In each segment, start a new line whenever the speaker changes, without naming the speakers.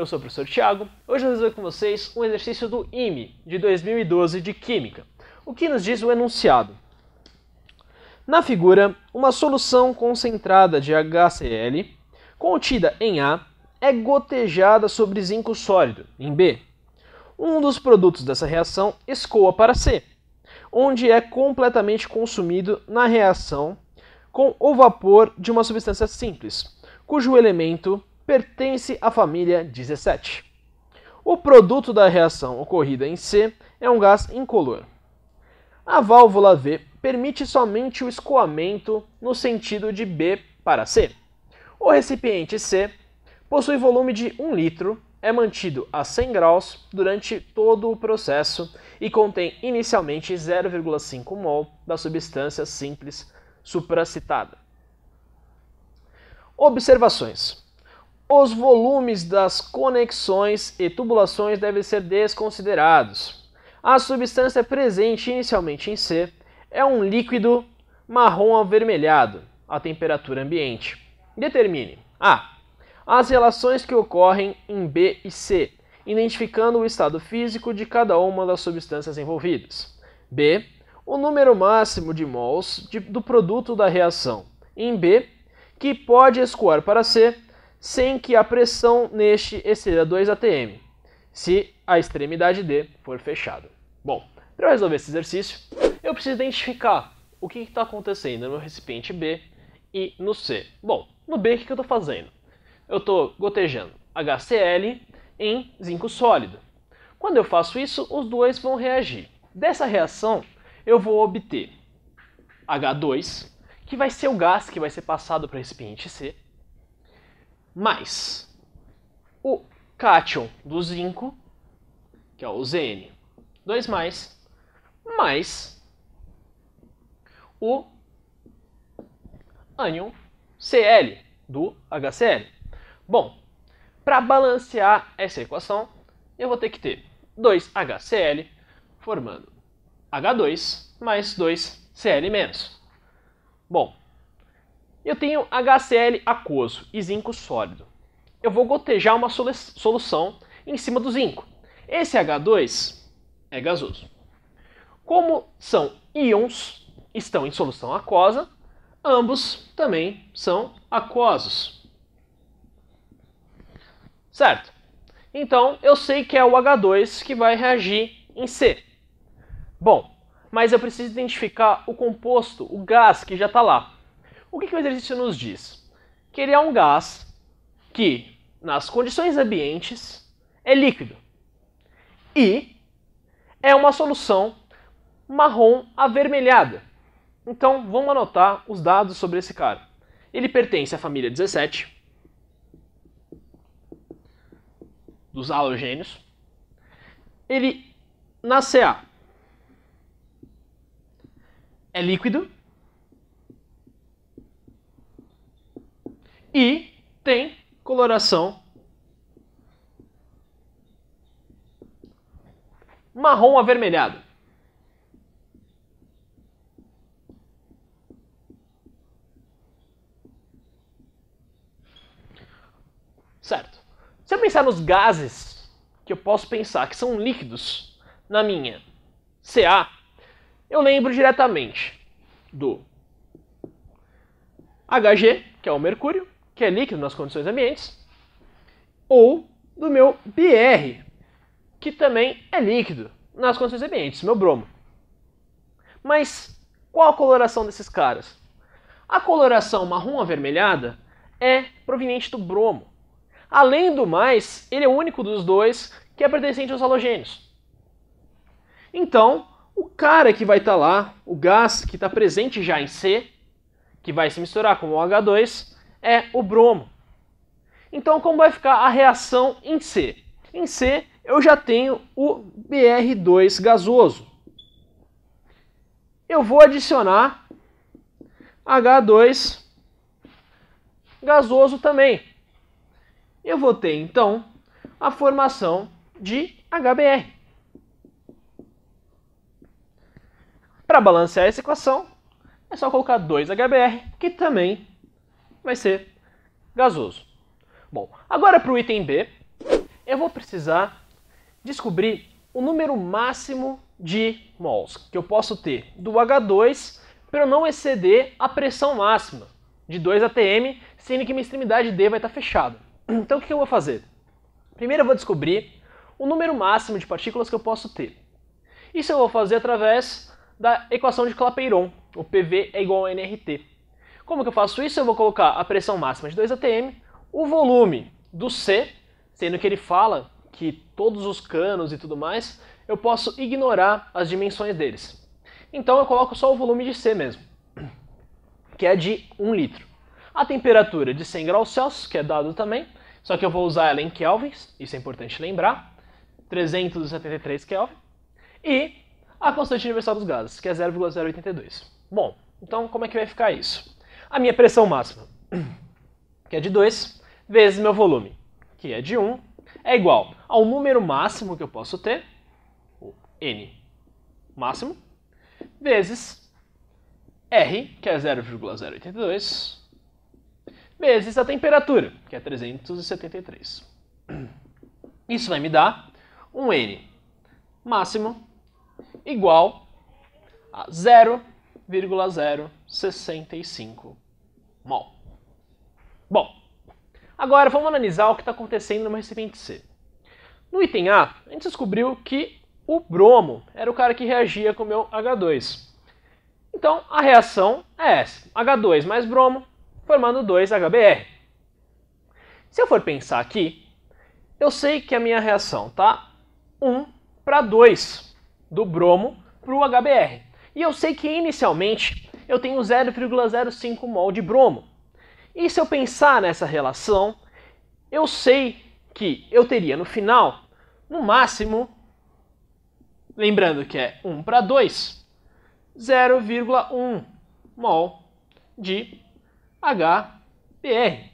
eu sou o professor Tiago. Hoje eu resolvi com vocês um exercício do IME de 2012 de Química. O que nos diz o enunciado? Na figura, uma solução concentrada de HCl contida em A é gotejada sobre zinco sólido, em B. Um dos produtos dessa reação escoa para C, onde é completamente consumido na reação com o vapor de uma substância simples, cujo elemento pertence à família 17. O produto da reação ocorrida em C é um gás incolor. A válvula V permite somente o escoamento no sentido de B para C. O recipiente C possui volume de 1 litro, é mantido a 100 graus durante todo o processo e contém inicialmente 0,5 mol da substância simples supracitada. Observações. Os volumes das conexões e tubulações devem ser desconsiderados. A substância presente inicialmente em C é um líquido marrom avermelhado à temperatura ambiente. Determine A. As relações que ocorrem em B e C, identificando o estado físico de cada uma das substâncias envolvidas. B. O número máximo de mols de, do produto da reação em B, que pode escoar para C sem que a pressão neste exceda 2 atm, se a extremidade D for fechada. Bom, para resolver esse exercício, eu preciso identificar o que está acontecendo no recipiente B e no C. Bom, no B o que, que eu estou fazendo? Eu estou gotejando HCl em zinco sólido. Quando eu faço isso, os dois vão reagir. Dessa reação, eu vou obter H2, que vai ser o gás que vai ser passado para o recipiente C, mais o cátion do zinco, que é o Zn, 2 mais, mais o ânion Cl do HCl. Bom, para balancear essa equação, eu vou ter que ter 2HCl formando H2 mais 2Cl-. Bom, eu tenho HCl aquoso e zinco sólido. Eu vou gotejar uma solução em cima do zinco. Esse H2 é gasoso. Como são íons, estão em solução aquosa, ambos também são aquosos. Certo? Então, eu sei que é o H2 que vai reagir em C. Bom, mas eu preciso identificar o composto, o gás que já está lá. O que, que o exercício nos diz? Que ele é um gás que, nas condições ambientes, é líquido e é uma solução marrom avermelhada. Então vamos anotar os dados sobre esse cara. Ele pertence à família 17 dos halogênios. Ele na CA é líquido e tem coloração marrom avermelhado. Certo. Se eu pensar nos gases que eu posso pensar que são líquidos na minha CA, eu lembro diretamente do HG, que é o mercúrio, que é líquido nas condições ambientes, ou do meu BR, que também é líquido nas condições ambientes, meu bromo. Mas qual a coloração desses caras? A coloração marrom avermelhada é proveniente do bromo. Além do mais, ele é o único dos dois que é pertencente aos halogênios. Então, o cara que vai estar tá lá, o gás que está presente já em C, que vai se misturar com o oh 2 é o bromo. Então, como vai ficar a reação em C? Em C, eu já tenho o Br2 gasoso. Eu vou adicionar H2 gasoso também. Eu vou ter, então, a formação de HBr. Para balancear essa equação, é só colocar 2HBr, que também vai ser gasoso. Bom, agora para o item B, eu vou precisar descobrir o número máximo de mols que eu posso ter do H2 para eu não exceder a pressão máxima de 2 atm, sendo que minha extremidade D vai estar tá fechada. Então o que eu vou fazer? Primeiro eu vou descobrir o número máximo de partículas que eu posso ter. Isso eu vou fazer através da equação de Clapeyron, o PV é igual a nRT. Como que eu faço isso? Eu vou colocar a pressão máxima de 2 atm, o volume do C, sendo que ele fala que todos os canos e tudo mais, eu posso ignorar as dimensões deles. Então eu coloco só o volume de C mesmo, que é de 1 litro. A temperatura de 100 graus Celsius, que é dado também, só que eu vou usar ela em kelvins, isso é importante lembrar, 373 kelvin, e a constante universal dos gases, que é 0,082. Bom, então como é que vai ficar isso? a minha pressão máxima, que é de 2, vezes meu volume, que é de 1, um, é igual ao número máximo que eu posso ter, o N máximo, vezes R, que é 0,082, vezes a temperatura, que é 373. Isso vai me dar um N máximo igual a 0,065 mol. Bom, agora vamos analisar o que está acontecendo no recipiente C. No item A, a gente descobriu que o bromo era o cara que reagia com o meu H2. Então, a reação é essa, H2 mais bromo, formando 2HBr. Se eu for pensar aqui, eu sei que a minha reação tá 1 para 2 do bromo para o HBr. E eu sei que inicialmente eu tenho 0,05 mol de bromo. E se eu pensar nessa relação, eu sei que eu teria no final, no máximo, lembrando que é 1 para 2, 0,1 mol de HBr.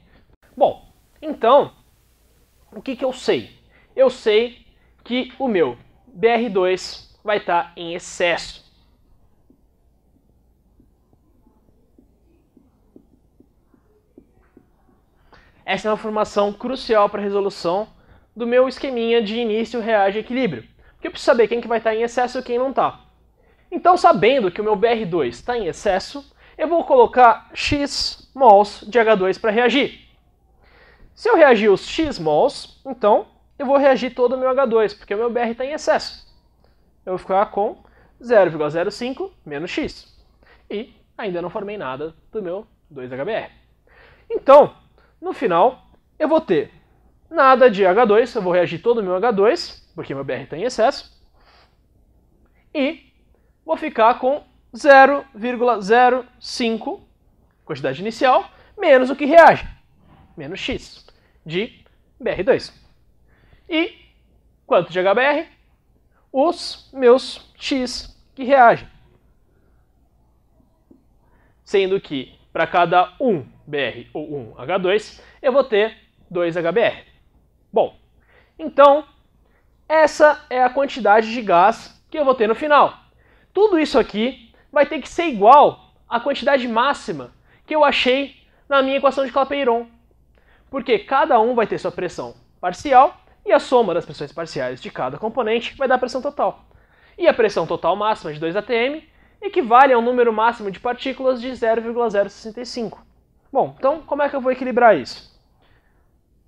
Bom, então, o que, que eu sei? Eu sei que o meu BR2 vai estar tá em excesso. Essa é uma informação crucial para a resolução do meu esqueminha de início, reage equilíbrio. Porque eu preciso saber quem que vai estar tá em excesso e quem não está. Então, sabendo que o meu BR2 está em excesso, eu vou colocar X mols de H2 para reagir. Se eu reagir os X mols, então eu vou reagir todo o meu H2, porque o meu BR está em excesso. Eu vou ficar com 0,05 menos X. E ainda não formei nada do meu 2HBr. Então, no final, eu vou ter nada de H2, eu vou reagir todo o meu H2, porque meu BR está em excesso, e vou ficar com 0,05, quantidade inicial, menos o que reage, menos X, de BR2. E quanto de HBR? Os meus X que reagem. Sendo que para cada 1 BR ou 1 H2, eu vou ter 2 HBr. Bom, então essa é a quantidade de gás que eu vou ter no final. Tudo isso aqui vai ter que ser igual à quantidade máxima que eu achei na minha equação de Clapeyron. Porque cada um vai ter sua pressão parcial e a soma das pressões parciais de cada componente vai dar a pressão total. E a pressão total máxima de 2 atm equivale a um número máximo de partículas de 0,065. Bom, então como é que eu vou equilibrar isso?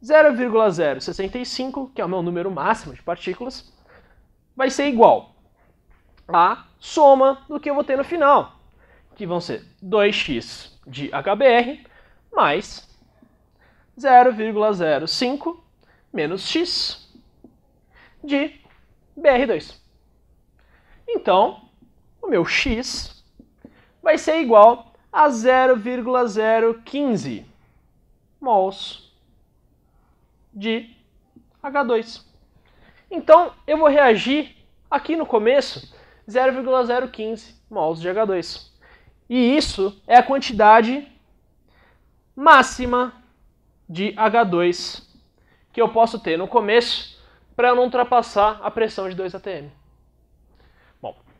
0,065, que é o meu número máximo de partículas, vai ser igual à soma do que eu vou ter no final, que vão ser 2x de HBr mais 0,05 menos x de BR2. Então, o meu x vai ser igual a 0,015 mols de H2. Então, eu vou reagir aqui no começo 0,015 mols de H2. E isso é a quantidade máxima de H2 que eu posso ter no começo para não ultrapassar a pressão de 2 atm.